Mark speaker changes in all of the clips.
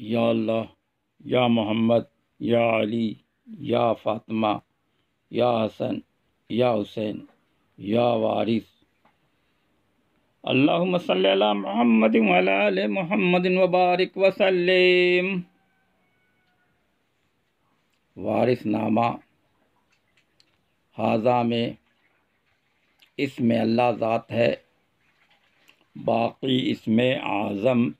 Speaker 1: या अल्लाह या मोहम्मद या अली या फातिमा या हसन या हुसैन या वारिस अल्लाह मसल महमद वल महमद वबारक वसलम वारिस नामा हाजा में इसमें अल्लाह ज़ात है बाकी इसमें आज़म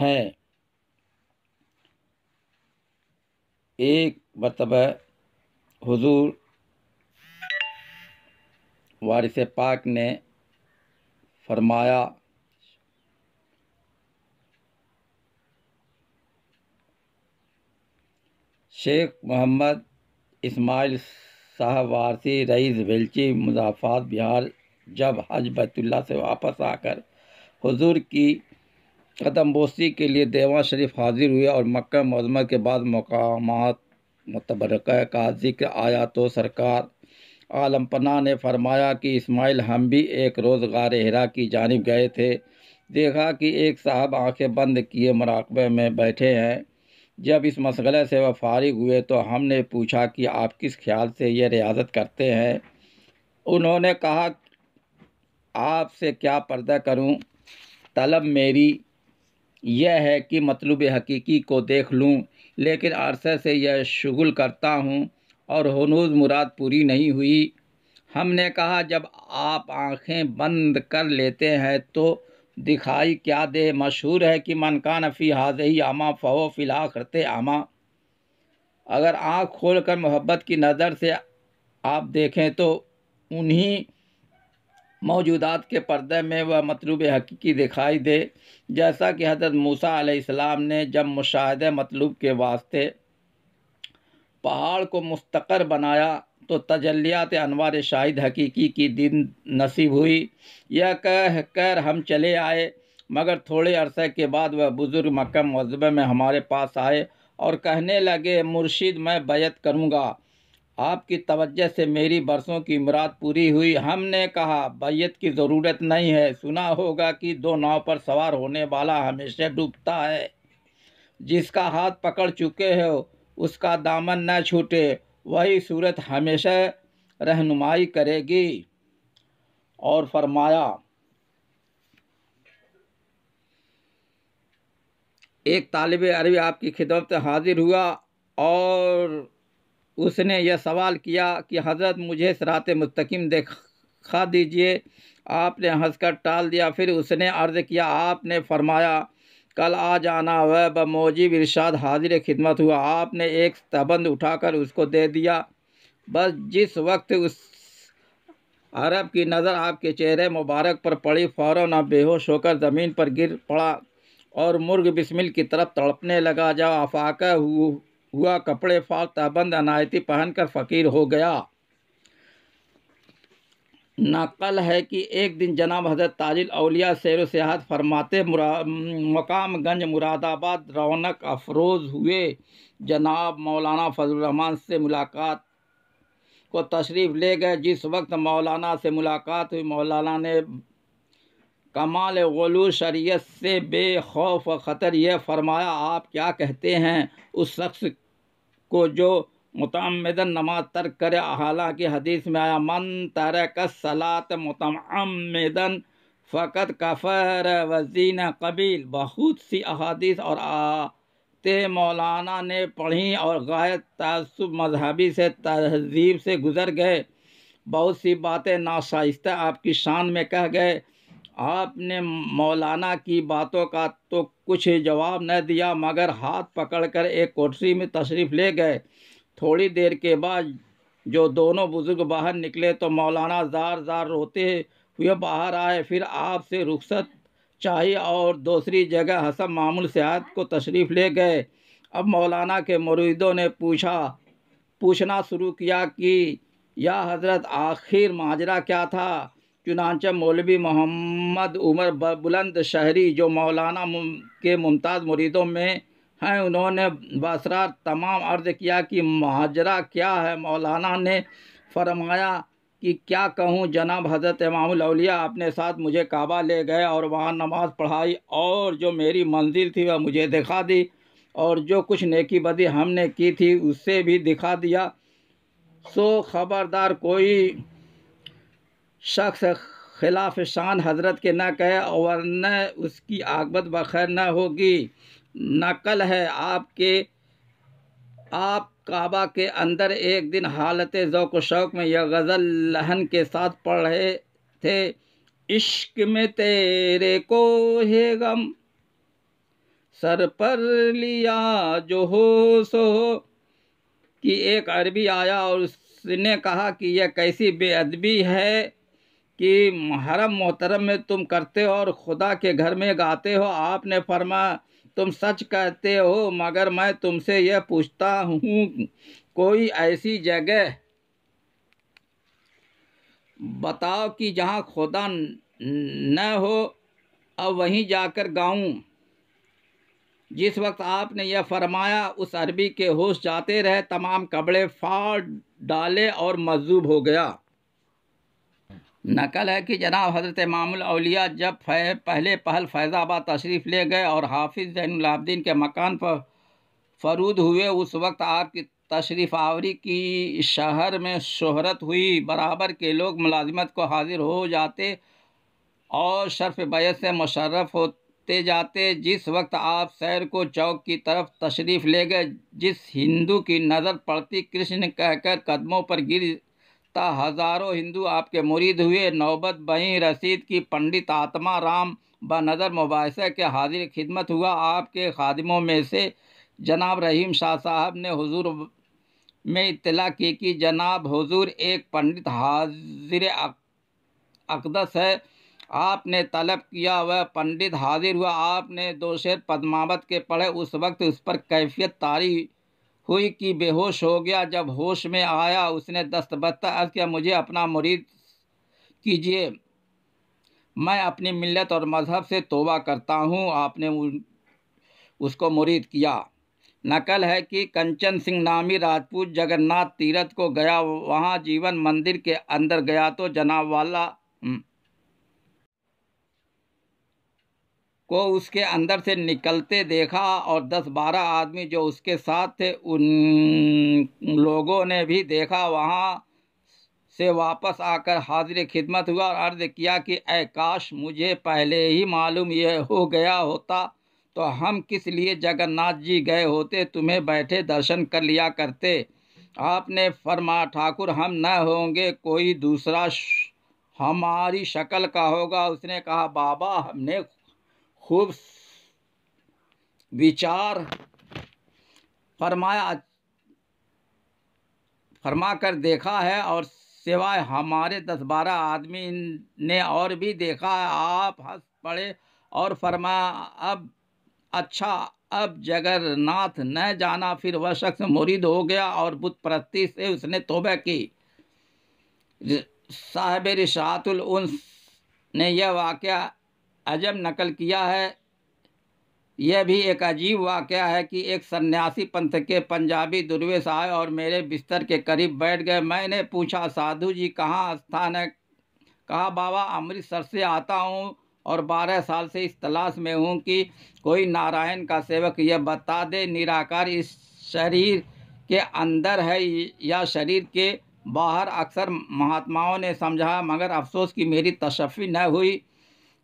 Speaker 1: है एक मरतबा हुजूर वारिस पाक ने फरमाया शेख मोहम्मद इस्माइल साहब वारसी रईस वेलची मुजाफात बिहार जब हज बैतुल्ला से वापस आकर हुजूर की कदमबोसी के लिए देवान शरीफ हाजिर हुए और मक्का मजमा के बाद मकाम मतबरक का जिक्र आया तो सरकार आलम पना ने फरमाया कि इस्माइल हम भी एक रोज़ गार हरा की जानब गए थे देखा कि एक साहब आंखें बंद किए मराकबे में बैठे हैं जब इस मसले से वह फारिग हुए तो हमने पूछा कि आप किस ख्याल से यह रियाजत करते हैं उन्होंने कहा आपसे क्या पर्दा करूं तलब मेरी यह है कि मतलब हकीकी को देख लूँ लेकिन अरसे से यह शगुल करता हूँ और हनूज मुराद पूरी नहीं हुई हमने कहा जब आप आंखें बंद कर लेते हैं तो दिखाई क्या दे मशहूर है कि मनका नफी हाज ही आमा फ़ो फ़िला करते आमा अगर आँख खोलकर मोहब्बत की नज़र से आप देखें तो उन्हीं मौजूदात के पर्दे में वह मतलूब हकीकी दिखाई दे जैसा कि हज़रत मूसा अलैहिस्सलाम ने जब मुशाह मतलूब के वास्ते पहाड़ को मुस्तकर बनाया तो तजलियात अनवार शाहिद हकीकी की दिन नसीब हुई यह कह कर हम चले आए मगर थोड़े अरसे के बाद वह बुज़ुर्ग मक्का मजबे में हमारे पास आए और कहने लगे मुर्शिद मैं बैत करूँगा आपकी तवज्जह से मेरी बरसों की मुराद पूरी हुई हमने कहा बैत की ज़रूरत नहीं है सुना होगा कि दो नाव पर सवार होने वाला हमेशा डूबता है जिसका हाथ पकड़ चुके हो उसका दामन न छूटे वही सूरत हमेशा रहनुमाई करेगी और फरमाया एक तालब अरबी आपकी खिदमत हाजिर हुआ और उसने यह सवाल किया कि हज़रत मुझे सरात मस्तकम देखा दीजिए आपने हंसकर टाल दिया फिर उसने अर्ज़ किया आपने फरमाया कल आ जाना वह बमोजिब इरशाद हाजिर खिदमत हुआ आपने एक तबंद उठाकर उसको दे दिया बस जिस वक्त उस अरब की नज़र आपके चेहरे मुबारक पर पड़ी फ़ौर ना बेहोश होकर ज़मीन पर गिर पड़ा और मुर्ग बिस्मिल की तरफ तड़पने लगा जब आफाक हुआ कपड़े फाल ताबंद अनायती पहनकर फ़कीर हो गया नकल है कि एक दिन जनाब हजरत ताजिल अलिया सैर सियाहत फरमाते मुरा मकामगंज मुरादाबाद रौनक अफरोज़ हुए जनाब मौलाना फजलरहमान से मुलाकात को तशरीफ़ ले गए जिस वक्त मौलाना से मुलाकात हुई मौलाना ने कमाल गलू शरीयत से बेखौफ ख़तर यह फरमाया आप क्या कहते हैं उस शख्स को जो मुतमदन नमाज तर्क करे हालांकि हदीस में आया मन तरक सलात मुतमदन फ़कत कफ़र वजीन कबील बहुत सी अहादीस और आते मौलाना ने पढ़ी और गायत तसब मजहबी से तहजीब से गुज़र गए बहुत सी बातें नाशाइस्ता आपकी शान में कह गए आपने मौलाना की बातों का तो कुछ जवाब न दिया मगर हाथ पकड़कर एक कोठरी में तशरीफ़ ले गए थोड़ी देर के बाद जो दोनों बुज़ुर्ग बाहर निकले तो मौलाना ज़ार ज़ार रोते हुए बाहर आए फिर आपसे रुख्सत चाहिए और दूसरी जगह हसन मामूल सियाद को तशरीफ़ ले गए अब मौलाना के मुरीदों ने पूछा पूछना शुरू किया कि या हज़रत आखिर माजरा क्या था चुनाच मौलवी मोहम्मद उमर बुलंद शहरी जो मौलाना के मुमताज़ मुरीदों में हैं उन्होंने बसरार तमाम अर्ज़ किया कि महाजरा क्या है मौलाना ने फरमाया कि क्या कहूँ जनाब हज़रत इमामलिया अपने साथ मुझे काबा ले गए और वहाँ नमाज़ पढ़ाई और जो मेरी मंजिल थी वह मुझे दिखा दी और जो कुछ नेकी बदी हमने की थी उससे भी दिखा दिया सो खबरदार कोई शख्स खिलाफ शान हजरत के न कहे और न उसकी आगबत बखैर न होगी नकल है आपके आप काबा के अंदर एक दिन हालत ज़ौक शौक में यह गज़ल लहन के साथ पढ़ रहे थे इश्क में तेरे को है गम सर पर लिया जो हो सो कि एक अरबी आया और उसने कहा कि यह कैसी बेअदबी है कि हरम मोहतरम में तुम करते हो और खुदा के घर में गाते हो आपने फरमा तुम सच कहते हो मगर मैं तुमसे यह पूछता हूँ कोई ऐसी जगह बताओ कि जहाँ खुदा न हो अब वहीं जाकर गाऊँ जिस वक्त आपने यह फरमाया उस अरबी के होश जाते रहे तमाम कपड़े फाड़ डाले और मजूब हो गया नकल है कि जनाब हज़रत इमामुल अलिया जब फै, पहले पहल फैज़ाबाद तशरीफ़ ले गए और हाफिज़ ज़ैनलाब्दीन के मकान पर फरूद हुए उस वक्त आपकी तशरीफ़ आवरी की शहर में शहरत हुई बराबर के लोग मुलाजमत को हाजिर हो जाते और शर्फ बैत से मुशर्रफ होते जाते जिस वक्त आप सैर को चौक की तरफ तशरीफ़ ले गए जिस हिंदू की नज़र पड़ती कृष्ण कहकर कदमों पर गिर बरसता हजारों हिंदू आपके मुरीद हुए नौबत बही रसीद की पंडित आत्मा राम ब नज़र मुबासा के हाजिर खिदमत हुआ आपके खादिमों में से जनाब रहीम शाह साहब ने हुजूर में इतला की कि जनाब हुजूर एक पंडित हाजिर अकदस है आपने तलब किया वह पंडित हाजिर हुआ आपने दो शेर पदमावत के पढ़े उस वक्त उस पर कैफियत तारी हुई कि बेहोश हो गया जब होश में आया उसने दस्तबत्ता अर्ज किया मुझे अपना मुरीद कीजिए मैं अपनी मिल्लत और मज़हब से तोबा करता हूँ आपने उसको मुरीद किया नकल है कि कंचन सिंह नामी राजपूत जगन्नाथ तीरथ को गया वहाँ जीवन मंदिर के अंदर गया तो जनाब वाला हम्म, को उसके अंदर से निकलते देखा और दस बारह आदमी जो उसके साथ थे उन लोगों ने भी देखा वहाँ से वापस आकर हाजिर खिदमत हुआ और अर्ज़ किया कि ए काश मुझे पहले ही मालूम यह हो गया होता तो हम किस लिए जगन्नाथ जी गए होते तुम्हें बैठे दर्शन कर लिया करते आपने फरमा ठाकुर हम न होंगे कोई दूसरा हमारी शक्ल का होगा उसने कहा बाबा हमने खूब विचार फरमाया फरमा कर देखा है और सिवाय हमारे दस बारह आदमी ने और भी देखा है आप हंस पड़े और फरमाया अब अच्छा अब जगन्नाथ न जाना फिर वह शख्स मुरीद हो गया और बुत प्रस्ती से उसने तोबे की साहेब रिशातुल उन्स ने यह वाक़ अजब नकल किया है यह भी एक अजीब वाक़ है कि एक सन्यासी पंथ के पंजाबी दुर्वेश आए और मेरे बिस्तर के करीब बैठ गए मैंने पूछा साधु जी कहाँ स्थान है कहा बाबा अमृतसर से आता हूँ और बारह साल से इस तलाश में हूँ कि कोई नारायण का सेवक यह बता दे निराकार इस शरीर के अंदर है या शरीर के बाहर अक्सर महात्माओं ने समझा मगर अफसोस की मेरी तशफ़ी न हुई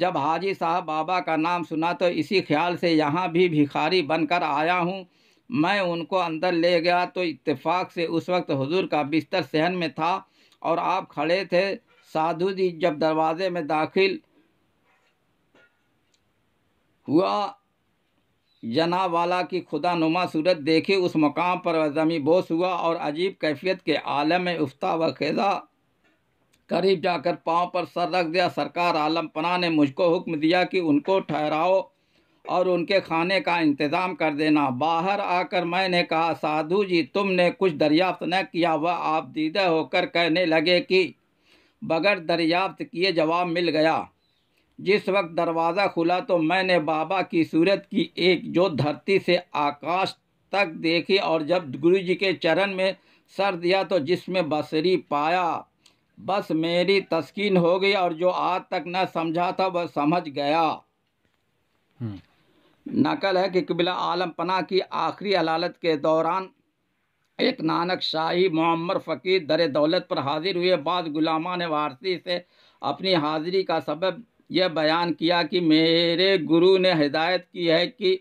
Speaker 1: जब हाजी साहब बाबा का नाम सुना तो इसी ख्याल से यहाँ भी भिखारी बनकर आया हूँ मैं उनको अंदर ले गया तो इत्तेफाक से उस वक्त हुजूर का बिस्तर सहन में था और आप खड़े थे साधु जी जब दरवाजे में दाखिल हुआ जना वाला की खुदा नुमा सूरत देखी उस मकाम पर जमी बोस हुआ और अजीब कैफियत के आलम में उफ्ता व खेजा करीब जाकर पाँव पर सर रख दिया सरकार आलम पना ने मुझको हुक्म दिया कि उनको ठहराओ और उनके खाने का इंतज़ाम कर देना बाहर आकर मैंने कहा साधु जी तुमने कुछ दरियाफ्त न किया वह आप दीदा होकर कहने लगे कि बगैर दरियाफ्त किए जवाब मिल गया जिस वक्त दरवाज़ा खुला तो मैंने बाबा की सूरत की एक जो धरती से आकाश तक देखी और जब गुरु जी के चरण में सर दिया तो जिसमें बसरी पाया बस मेरी तस्कीन हो गई और जो आज तक न समझा था वह समझ गया हम्म। नकल है कि कबिला आलम पना की आखिरी अलालत के दौरान एक नानक शाही मम्मर फ़कीर दर दौलत पर हाजिर हुए बाद गुलामा ने वारसी से अपनी हाजिरी का सबब यह बयान किया कि मेरे गुरु ने हिदायत की है कि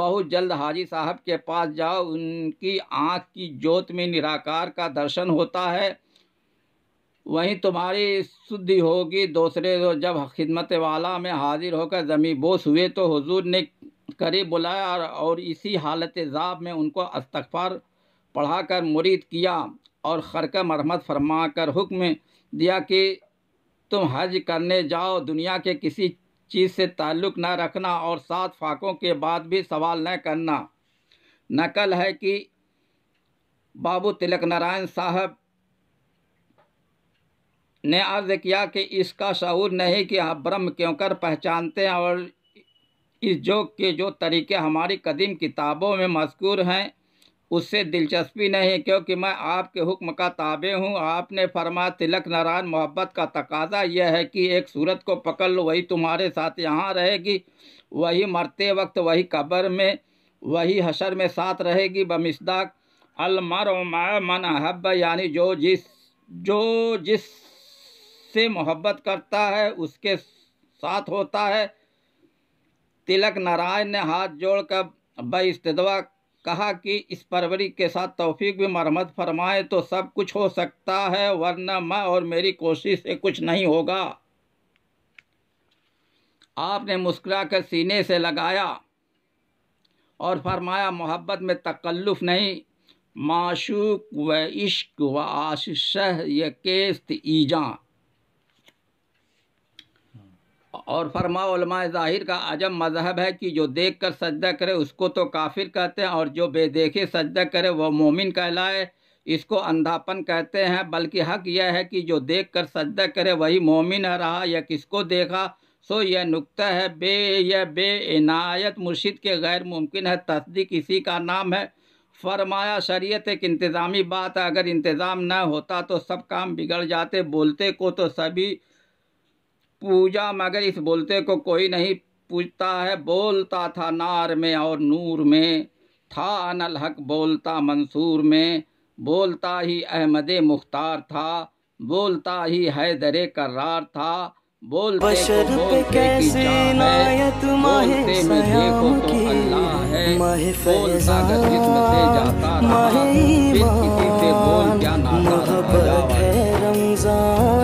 Speaker 1: बहुत जल्द हाजी साहब के पास जाओ उनकी आँख की जोत में निराकार का दर्शन होता है वहीं तुम्हारी शुद्धि होगी दूसरे रोज जब खिदमत वाला में हाजिर होकर जमी बोस हुए तो हुजूर ने करीब बुलाया और इसी हालत ज़ाब में उनको अस्तफार पढ़ाकर मुरीद किया और खरक मरहमत फरमा कर हुक्म दिया कि तुम हज करने जाओ दुनिया के किसी चीज़ से ताल्लुक़ न रखना और सात फाकों के बाद भी सवाल न करना नकल है कि बाबू तिलक नारायण साहब ने अर्ज किया कि इसका शूर नहीं कि आप ब्रह्म क्यों कर पहचानते हैं और इस जोक के जो तरीके हमारी कदीम किताबों में मशकूर हैं उससे दिलचस्पी नहीं क्योंकि मैं आपके हुक्म का ताबे हूँ आपने फरमा तिलक नारायण मोहब्बत का तकाजा यह है कि एक सूरत को पकड़ लो वही तुम्हारे साथ यहाँ रहेगी वही मरते वक्त वही कब्र में वही हशर में साथ रहेगी बमिसदाक अलमर मन हब यानी जो जिस जो जिस जिससे मोहब्बत करता है उसके साथ होता है तिलक नारायण ने हाथ जोड़कर बइस्तवा कहा कि इस परवरी के साथ तौफीक भी मरम्मत फरमाए तो सब कुछ हो सकता है वरना मैं और मेरी कोशिश से कुछ नहीं होगा आपने मुस्कुरा कर सीने से लगाया और फरमाया मोहब्बत में तकल्लुफ़ नहीं माशूक व इश्क व आशिश ये केस्त और फरमा ज़ाहिर का अजम मजहब है कि जो देख कर सजदा करे उसको तो काफिर कहते हैं और जो बेदेखे सजदा करे वह मोमिन कहलाए इसको अंधापन कहते हैं बल्कि हक यह है कि जो देख कर सजदा करे वही मोमिन रहा या किसको देखा सो यह नुकता है बे यह बे इनायत मुर्शिद के गैर मुमकिन है तस्दीक इसी का नाम है फरमाया शरीयत एक इंतज़ामी बात है अगर इंतज़ाम न होता तो सब काम बिगड़ जाते बोलते को तो सभी पूजा मगर इस बोलते को कोई नहीं पूछता है बोलता था नार में और नूर में था अनल हक बोलता मंसूर में बोलता ही अहमद मुख्तार था बोलता ही हैदर करार था बोलते बशर पे कैसे नायत माहे सयाम तो की माहे फैजान माहे ईमान है रमजान